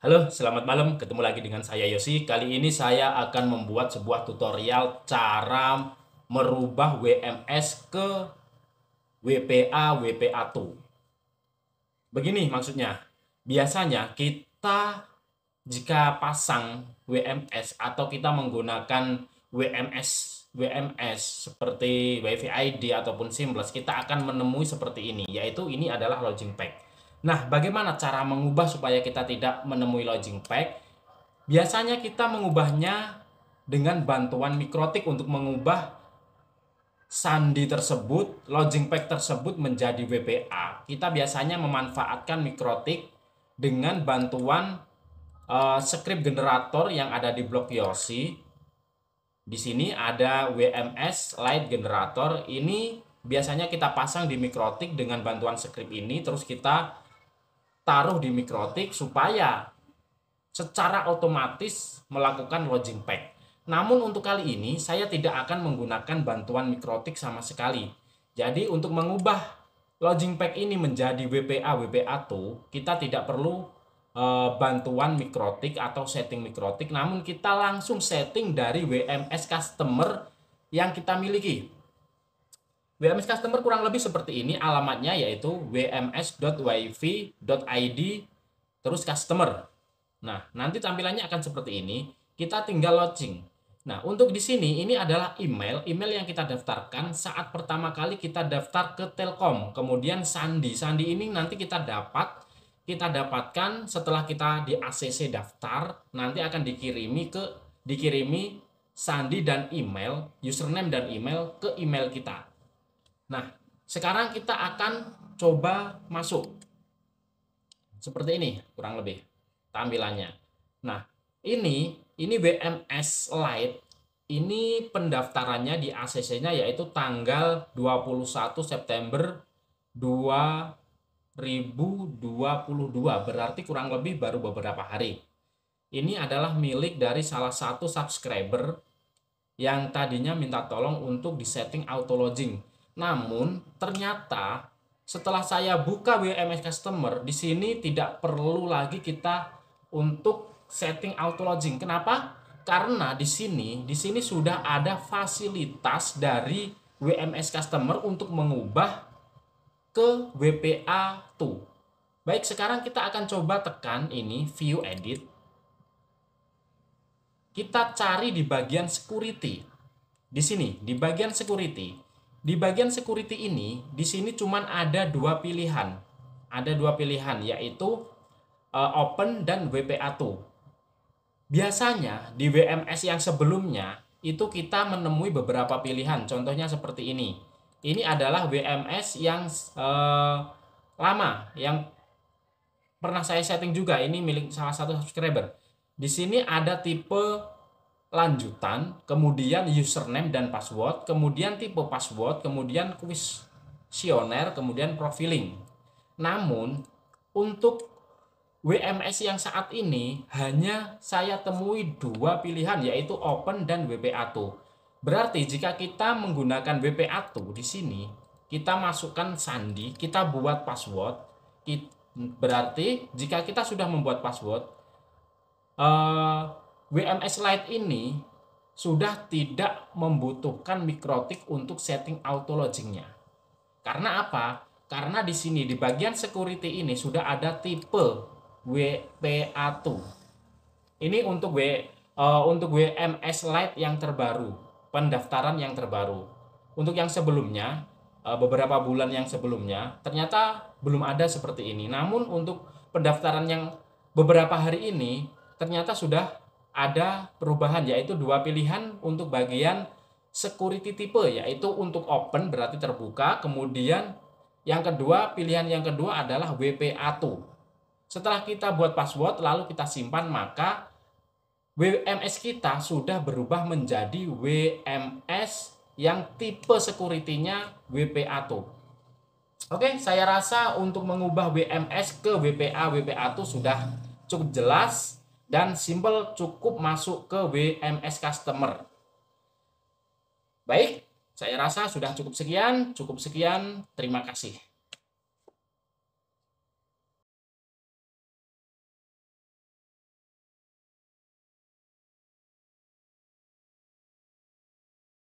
Halo, selamat malam. Ketemu lagi dengan saya Yosi. Kali ini saya akan membuat sebuah tutorial cara merubah WMS ke WPA WPA2. Begini maksudnya. Biasanya kita jika pasang WMS atau kita menggunakan WMS WMS seperti WiFi ID ataupun Simless, kita akan menemui seperti ini, yaitu ini adalah lodging pack Nah, bagaimana cara mengubah supaya kita tidak menemui lodging pack? Biasanya kita mengubahnya dengan bantuan mikrotik untuk mengubah sandi tersebut, lodging pack tersebut menjadi WPA. Kita biasanya memanfaatkan mikrotik dengan bantuan uh, script generator yang ada di blok Yoshi. Di sini ada WMS light generator. Ini biasanya kita pasang di mikrotik dengan bantuan script ini terus kita taruh di mikrotik supaya secara otomatis melakukan lodging pack. Namun untuk kali ini saya tidak akan menggunakan bantuan mikrotik sama sekali. Jadi untuk mengubah lodging pack ini menjadi WPA WPA2, kita tidak perlu e, bantuan mikrotik atau setting mikrotik, namun kita langsung setting dari WMS customer yang kita miliki. WMS customer kurang lebih seperti ini alamatnya yaitu wms.wifi.id terus customer. Nah, nanti tampilannya akan seperti ini. Kita tinggal launching. Nah, untuk di sini ini adalah email, email yang kita daftarkan saat pertama kali kita daftar ke Telkom. Kemudian sandi, sandi ini nanti kita dapat kita dapatkan setelah kita di ACC daftar, nanti akan dikirimi ke dikirimi sandi dan email, username dan email ke email kita. Nah, sekarang kita akan coba masuk. Seperti ini, kurang lebih tampilannya. Nah, ini ini BMS Lite ini pendaftarannya di ACC-nya yaitu tanggal 21 September 2022 berarti kurang lebih baru beberapa hari. Ini adalah milik dari salah satu subscriber yang tadinya minta tolong untuk disetting auto lodging namun ternyata setelah saya buka WMS customer, di sini tidak perlu lagi kita untuk setting auto lodging. Kenapa? Karena di sini di sini sudah ada fasilitas dari WMS customer untuk mengubah ke WPA 2 Baik, sekarang kita akan coba tekan ini view edit. Kita cari di bagian security. Di sini, di bagian security di bagian security ini, di sini cuma ada dua pilihan. Ada dua pilihan, yaitu uh, open dan WPA2. Biasanya di WMS yang sebelumnya, itu kita menemui beberapa pilihan. Contohnya seperti ini. Ini adalah WMS yang uh, lama, yang pernah saya setting juga. Ini milik salah satu subscriber. Di sini ada tipe lanjutan, kemudian username dan password, kemudian tipe password, kemudian sioner, kemudian profiling. Namun untuk WMS yang saat ini hanya saya temui dua pilihan yaitu open dan WPA2. Berarti jika kita menggunakan WPA2 di sini, kita masukkan sandi, kita buat password. Berarti jika kita sudah membuat password, eh, WMS Lite ini sudah tidak membutuhkan mikrotik untuk setting auto lodgingnya. Karena apa? Karena di sini di bagian security ini sudah ada tipe WPA2. Ini untuk W uh, untuk WMS Lite yang terbaru, pendaftaran yang terbaru. Untuk yang sebelumnya, uh, beberapa bulan yang sebelumnya, ternyata belum ada seperti ini. Namun untuk pendaftaran yang beberapa hari ini, ternyata sudah ada perubahan yaitu dua pilihan untuk bagian security tipe yaitu untuk open berarti terbuka kemudian yang kedua pilihan yang kedua adalah WPA2 setelah kita buat password lalu kita simpan maka WMS kita sudah berubah menjadi WMS yang tipe security WPA2 Oke saya rasa untuk mengubah WMS ke WPA WPA2 sudah cukup jelas dan simple cukup masuk ke WMS customer. Baik, saya rasa sudah cukup sekian, cukup sekian. Terima kasih.